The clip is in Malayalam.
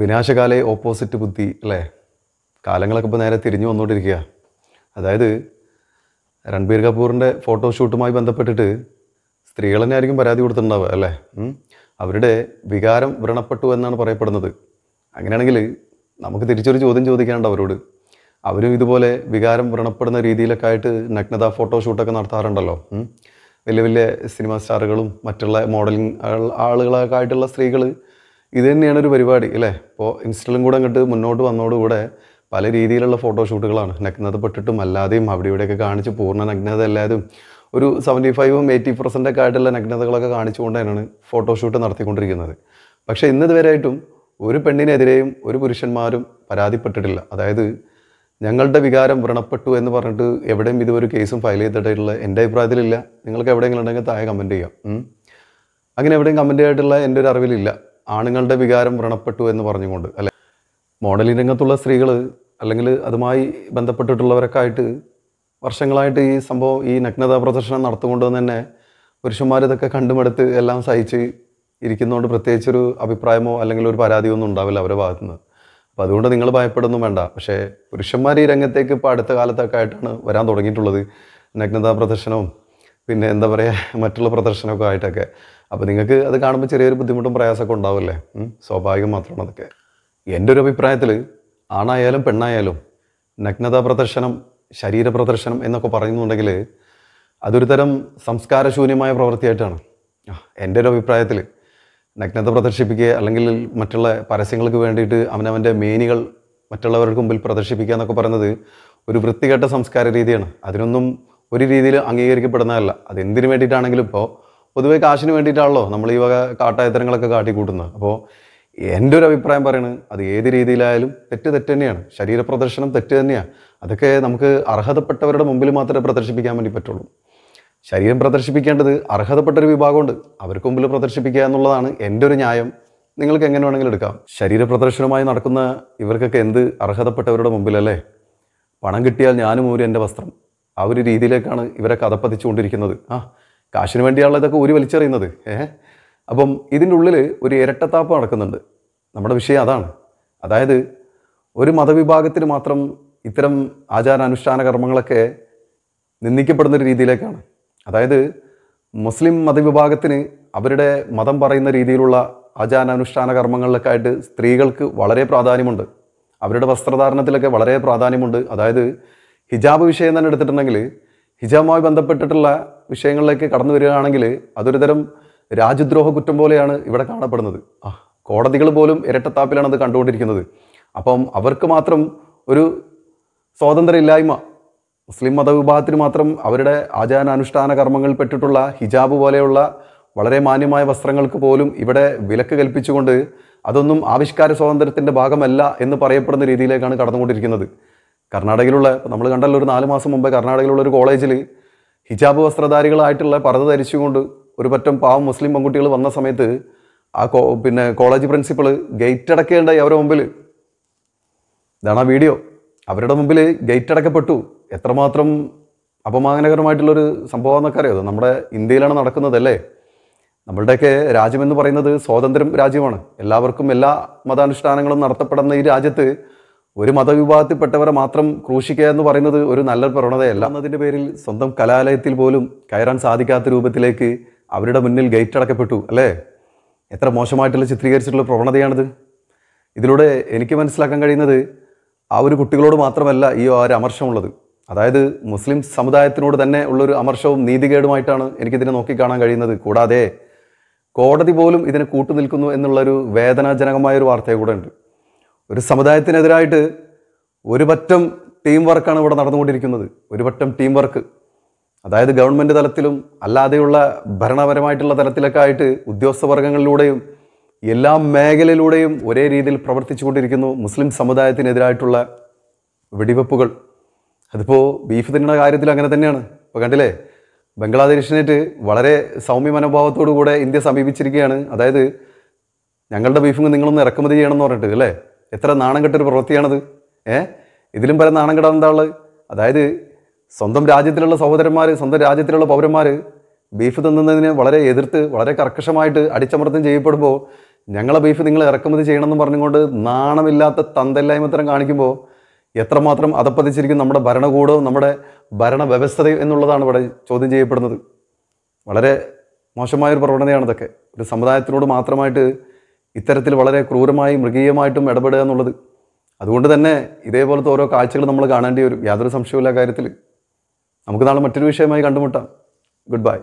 വിനാശകാലെ ഓപ്പോസിറ്റ് ബുദ്ധി അല്ലേ കാലങ്ങളൊക്കെ ഇപ്പോൾ നേരെ തിരിഞ്ഞു വന്നുകൊണ്ടിരിക്കുക അതായത് രൺബീർ കപൂറിൻ്റെ ഫോട്ടോഷൂട്ടുമായി ബന്ധപ്പെട്ടിട്ട് സ്ത്രീകൾ തന്നെ ആയിരിക്കും പരാതി കൊടുത്തിട്ടുണ്ടാവുക അല്ലേ അവരുടെ വികാരം വ്രണപ്പെട്ടു എന്നാണ് പറയപ്പെടുന്നത് അങ്ങനെയാണെങ്കിൽ നമുക്ക് തിരിച്ചൊരു ചോദ്യം ചോദിക്കാനുണ്ട് അവരോട് അവരും ഇതുപോലെ വികാരം വ്രണപ്പെടുന്ന രീതിയിലൊക്കെ ആയിട്ട് നഗ്നത ഫോട്ടോഷൂട്ടൊക്കെ നടത്താറുണ്ടല്ലോ വലിയ വലിയ സിനിമാ സ്റ്റാറുകളും മറ്റുള്ള മോഡലിംഗ് ആളുകളൊക്കെ ആയിട്ടുള്ള സ്ത്രീകൾ ഇത് തന്നെയാണ് ഒരു പരിപാടി അല്ലേ ഇപ്പോൾ ഇൻസ്റ്റയിലും കൂടെ അങ്ങോട്ട് മുന്നോട്ട് വന്നതോടുകൂടെ പല രീതിയിലുള്ള ഫോട്ടോഷൂട്ടുകളാണ് നഗ്നത പെട്ടിട്ടും അല്ലാതെയും അവിടെ ഇവിടെയൊക്കെ കാണിച്ച് പൂർണ്ണ നഗ്നത അല്ലാതെയും ഒരു സെവൻറ്റി ഫൈവും എയ്റ്റി പെർസെൻ്റൊക്കെ ആയിട്ടുള്ള നഗ്നതകളൊക്കെ കാണിച്ചുകൊണ്ട് തന്നെയാണ് ഫോട്ടോഷൂട്ട് നടത്തിക്കൊണ്ടിരിക്കുന്നത് പക്ഷേ ഇന്നിതുവരെയായിട്ടും ഒരു പെണ്ണിനെതിരെയും ഒരു പുരുഷന്മാരും പരാതിപ്പെട്ടിട്ടില്ല അതായത് ഞങ്ങളുടെ വികാരം വ്രണപ്പെട്ടു എന്ന് പറഞ്ഞിട്ട് എവിടെയും ഇതുവരെ കേസും ഫയൽ ചെയ്തിട്ടുള്ള എൻ്റെ അഭിപ്രായത്തിലില്ല നിങ്ങൾക്ക് എവിടെയെങ്കിലും ഉണ്ടെങ്കിൽ താഴെ കമൻറ്റ് ചെയ്യാം അങ്ങനെ എവിടെയും കമൻറ്റ് ചെയ്തിട്ടുള്ള എൻ്റെ ഒരു അറിവിലില്ല ആണുങ്ങളുടെ വികാരം വ്രണപ്പെട്ടു എന്ന് പറഞ്ഞുകൊണ്ട് അല്ലെ മോഡലിംഗ് രംഗത്തുള്ള സ്ത്രീകൾ അല്ലെങ്കിൽ അതുമായി ബന്ധപ്പെട്ടിട്ടുള്ളവരൊക്കെ ആയിട്ട് വർഷങ്ങളായിട്ട് ഈ സംഭവം ഈ നഗ്നതാ പ്രദർശനം നടത്തുകൊണ്ട് തന്നെ പുരുഷന്മാരിതൊക്കെ കണ്ടുമെടുത്ത് എല്ലാം സഹിച്ച് ഇരിക്കുന്നതുകൊണ്ട് പ്രത്യേകിച്ചൊരു അഭിപ്രായമോ അല്ലെങ്കിൽ ഒരു പരാതിയോ ഒന്നും ഉണ്ടാവില്ല അവരുടെ ഭാഗത്തു നിന്ന് അപ്പോൾ അതുകൊണ്ട് നിങ്ങൾ ഭയപ്പെടുന്നു വേണ്ട പക്ഷേ പുരുഷന്മാർ ഈ രംഗത്തേക്ക് ഇപ്പോൾ അടുത്ത കാലത്തൊക്കെ ആയിട്ടാണ് വരാൻ തുടങ്ങിയിട്ടുള്ളത് നഗ്നതാ പ്രദർശനവും പിന്നെ എന്താ പറയുക മറ്റുള്ള പ്രദർശനമൊക്കെ ആയിട്ടൊക്കെ അപ്പോൾ നിങ്ങൾക്ക് അത് കാണുമ്പോൾ ചെറിയൊരു ബുദ്ധിമുട്ടും പ്രയാസമൊക്കെ ഉണ്ടാവില്ലേ സ്വാഭാവികം മാത്രമാണ് അതൊക്കെ എൻ്റെ ഒരു അഭിപ്രായത്തിൽ ആണായാലും പെണ്ണായാലും നഗ്നതാ പ്രദർശനം ശരീര പ്രദർശനം എന്നൊക്കെ പറയുന്നുണ്ടെങ്കിൽ അതൊരു തരം സംസ്കാരശൂന്യമായ പ്രവൃത്തിയായിട്ടാണ് എൻ്റെ ഒരു അഭിപ്രായത്തിൽ നഗ്നത പ്രദർശിപ്പിക്കുക അല്ലെങ്കിൽ മറ്റുള്ള പരസ്യങ്ങൾക്ക് വേണ്ടിയിട്ട് അവനവൻ്റെ മേനികൾ മറ്റുള്ളവർക്ക് മുമ്പിൽ പ്രദർശിപ്പിക്കുക എന്നൊക്കെ പറയുന്നത് ഒരു വൃത്തികെട്ട സംസ്കാര രീതിയാണ് അതിനൊന്നും ഒരു രീതിയിൽ അംഗീകരിക്കപ്പെടുന്നതല്ല എന്തിനു വേണ്ടിയിട്ടാണെങ്കിലും ഇപ്പോൾ പൊതുവെ കാശിന് വേണ്ടിയിട്ടാണല്ലോ നമ്മൾ ഈ വക കാട്ടായത്തരങ്ങളൊക്കെ കാട്ടിക്കൂട്ടുന്നത് അപ്പോൾ എൻ്റെ ഒരു അഭിപ്രായം പറയുന്നത് അത് ഏത് രീതിയിലായാലും തെറ്റ് തെറ്റ് തന്നെയാണ് ശരീരപ്രദർശനം തെറ്റ് തന്നെയാണ് അതൊക്കെ നമുക്ക് അർഹതപ്പെട്ടവരുടെ മുമ്പിൽ മാത്രമേ പ്രദർശിപ്പിക്കാൻ വേണ്ടി പറ്റുള്ളൂ ശരീരം പ്രദർശിപ്പിക്കേണ്ടത് അർഹതപ്പെട്ടൊരു വിഭാഗമുണ്ട് അവർക്ക് മുമ്പിൽ പ്രദർശിപ്പിക്കുക എന്നുള്ളതാണ് എൻ്റെ ഒരു ന്യായം നിങ്ങൾക്ക് എങ്ങനെ വേണമെങ്കിലും എടുക്കാം ശരീരപ്രദർശനമായി നടക്കുന്ന ഇവർക്കൊക്കെ എന്ത് അർഹതപ്പെട്ടവരുടെ മുമ്പിലല്ലേ പണം കിട്ടിയാൽ ഞാനും ഒരു എൻ്റെ വസ്ത്രം ആ ഒരു രീതിയിലേക്കാണ് ഇവരെ കഥപ്പതിച്ചുകൊണ്ടിരിക്കുന്നത് ആ കാശിന് വേണ്ടിയാണല്ലോ ഇതൊക്കെ ഊരി വലിച്ചെറിയുന്നത് ഏഹ് അപ്പം ഇതിൻ്റെ ഉള്ളിൽ ഒരു ഇരട്ടത്താപ്പ് നടക്കുന്നുണ്ട് നമ്മുടെ വിഷയം അതാണ് അതായത് ഒരു മതവിഭാഗത്തിന് മാത്രം ഇത്തരം ആചാരാനുഷ്ഠാന കർമ്മങ്ങളൊക്കെ ഒരു രീതിയിലേക്കാണ് അതായത് മുസ്ലിം മതവിഭാഗത്തിന് അവരുടെ മതം പറയുന്ന രീതിയിലുള്ള ആചാരാനുഷ്ഠാന കർമ്മങ്ങളിലൊക്കെ ആയിട്ട് സ്ത്രീകൾക്ക് വളരെ പ്രാധാന്യമുണ്ട് അവരുടെ വസ്ത്രധാരണത്തിലൊക്കെ വളരെ പ്രാധാന്യമുണ്ട് അതായത് ഹിജാബ് വിഷയം തന്നെ എടുത്തിട്ടുണ്ടെങ്കിൽ ഹിജാമുമായി ബന്ധപ്പെട്ടിട്ടുള്ള വിഷയങ്ങളിലേക്ക് കടന്നു വരികയാണെങ്കിൽ അതൊരു തരം രാജ്യദ്രോഹ കുറ്റം പോലെയാണ് ഇവിടെ കാണപ്പെടുന്നത് കോടതികൾ പോലും ഇരട്ടത്താപ്പിലാണ് അത് കണ്ടുകൊണ്ടിരിക്കുന്നത് അപ്പം അവർക്ക് മാത്രം ഒരു സ്വാതന്ത്ര്യമില്ലായ്മ മുസ്ലിം മതവിഭാഗത്തിന് മാത്രം അവരുടെ ആചാരാനുഷ്ഠാന കർമ്മങ്ങളിൽ പെട്ടിട്ടുള്ള ഹിജാബ് പോലെയുള്ള വളരെ മാന്യമായ വസ്ത്രങ്ങൾക്ക് പോലും ഇവിടെ വിലക്ക് കൽപ്പിച്ചുകൊണ്ട് അതൊന്നും ആവിഷ്കാര സ്വാതന്ത്ര്യത്തിൻ്റെ ഭാഗമല്ല എന്ന് പറയപ്പെടുന്ന രീതിയിലേക്കാണ് കടന്നുകൊണ്ടിരിക്കുന്നത് കർണാടകയിലുള്ള നമ്മൾ കണ്ടല്ലോ ഒരു നാല് മാസം മുമ്പ് കർണാടകയിലുള്ള ഒരു കോളേജിൽ ഹിജാബ് വസ്ത്രധാരികളായിട്ടുള്ള പറത് ധരിച്ചുകൊണ്ട് ഒരു പറ്റം പാവം മുസ്ലിം പെൺകുട്ടികൾ വന്ന സമയത്ത് ആ കോ പിന്നെ കോളേജ് പ്രിൻസിപ്പൾ ഗേറ്റ് അടക്കേണ്ടായി അവരുടെ മുമ്പിൽ ഇതാണ് ആ വീഡിയോ അവരുടെ മുമ്പിൽ ഗേറ്റ് അടക്കപ്പെട്ടു എത്രമാത്രം അപമാനകരമായിട്ടുള്ളൊരു സംഭവം എന്നൊക്കെ അറിയാം നമ്മുടെ ഇന്ത്യയിലാണ് നടക്കുന്നതല്ലേ നമ്മളുടെയൊക്കെ രാജ്യമെന്ന് പറയുന്നത് സ്വാതന്ത്ര്യം രാജ്യമാണ് എല്ലാവർക്കും എല്ലാ മതാനുഷ്ഠാനങ്ങളും നടത്തപ്പെടുന്ന ഈ രാജ്യത്ത് ഒരു മതവിഭാഗത്തിൽപ്പെട്ടവരെ മാത്രം ക്രൂശിക്കുക എന്ന് പറയുന്നത് ഒരു നല്ല പ്രവണതയല്ല എന്നതിൻ്റെ പേരിൽ സ്വന്തം കലാലയത്തിൽ പോലും കയറാൻ സാധിക്കാത്ത രൂപത്തിലേക്ക് അവരുടെ മുന്നിൽ ഗേറ്റ് അടക്കപ്പെട്ടു അല്ലേ എത്ര മോശമായിട്ടുള്ള ചിത്രീകരിച്ചിട്ടുള്ള പ്രവണതയാണിത് ഇതിലൂടെ എനിക്ക് മനസ്സിലാക്കാൻ കഴിയുന്നത് ആ ഒരു കുട്ടികളോട് മാത്രമല്ല ഈ ഒരു അമർഷമുള്ളത് അതായത് മുസ്ലിം സമുദായത്തിനോട് തന്നെ ഉള്ളൊരു അമർഷവും നീതികേടുമായിട്ടാണ് എനിക്കിതിനെ നോക്കിക്കാണാൻ കഴിയുന്നത് കൂടാതെ കോടതി പോലും ഇതിനെ കൂട്ടുനിൽക്കുന്നു എന്നുള്ളൊരു ഒരു വാർത്തയെ കൂടെ ഉണ്ട് ഒരു സമുദായത്തിനെതിരായിട്ട് ഒരു പറ്റം ടീം വർക്കാണ് ഇവിടെ നടന്നുകൊണ്ടിരിക്കുന്നത് ഒരു പറ്റം ടീം വർക്ക് അതായത് ഗവൺമെൻറ് തലത്തിലും അല്ലാതെയുള്ള ഭരണപരമായിട്ടുള്ള തലത്തിലൊക്കെ ആയിട്ട് ഉദ്യോഗസ്ഥ വർഗങ്ങളിലൂടെയും എല്ലാ മേഖലയിലൂടെയും ഒരേ രീതിയിൽ പ്രവർത്തിച്ചു കൊണ്ടിരിക്കുന്നു മുസ്ലിം സമുദായത്തിനെതിരായിട്ടുള്ള വെടിവെപ്പുകൾ അതിപ്പോൾ ബീഫ് തിന്നുന്ന കാര്യത്തിൽ അങ്ങനെ തന്നെയാണ് ഇപ്പോൾ കണ്ടില്ലേ ബംഗ്ലാദേശിനേറ്റ് വളരെ സൗമ്യ മനോഭാവത്തോടു കൂടെ ഇന്ത്യ സമീപിച്ചിരിക്കുകയാണ് അതായത് ഞങ്ങളുടെ ബീഫിങ് നിങ്ങളൊന്ന് ഇറക്കുമതി ചെയ്യണമെന്ന് പറഞ്ഞിട്ട് അല്ലേ എത്ര നാണം കെട്ടൊരു പ്രവൃത്തിയാണത് ഏ ഇതിലും പല നാണം കെട്ടാൻ എന്താ ഉള്ളത് അതായത് സ്വന്തം രാജ്യത്തിലുള്ള സഹോദരന്മാർ സ്വന്തം രാജ്യത്തിലുള്ള പൗരന്മാർ ബീഫ് തിന്നുന്നതിന് വളരെ എതിർത്ത് വളരെ കർക്കശമായിട്ട് അടിച്ചമർത്തം ചെയ്യപ്പെടുമ്പോൾ ഞങ്ങളെ ബീഫ് നിങ്ങൾ ഇറക്കുമതി ചെയ്യണമെന്ന് പറഞ്ഞുകൊണ്ട് നാണമില്ലാത്ത ഇത്തരം കാണിക്കുമ്പോൾ എത്രമാത്രം അതപ്പതിച്ചിരിക്കും നമ്മുടെ ഭരണകൂടവും നമ്മുടെ ഭരണ വ്യവസ്ഥതയും എന്നുള്ളതാണ് ഇവിടെ ചോദ്യം ചെയ്യപ്പെടുന്നത് വളരെ മോശമായൊരു പ്രവണതയാണ് ഇതൊക്കെ ഒരു സമുദായത്തിനോട് മാത്രമായിട്ട് ഇത്തരത്തിൽ വളരെ ക്രൂരമായി മൃഗീയമായിട്ടും ഇടപെടുക എന്നുള്ളത് അതുകൊണ്ട് തന്നെ ഇതേപോലത്തെ ഓരോ കാഴ്ചകൾ നമ്മൾ കാണേണ്ടി വരും യാതൊരു സംശയമില്ല കാര്യത്തിൽ നമുക്ക് നാളെ മറ്റൊരു വിഷയമായി കണ്ടുമുട്ടാം ഗുഡ് ബൈ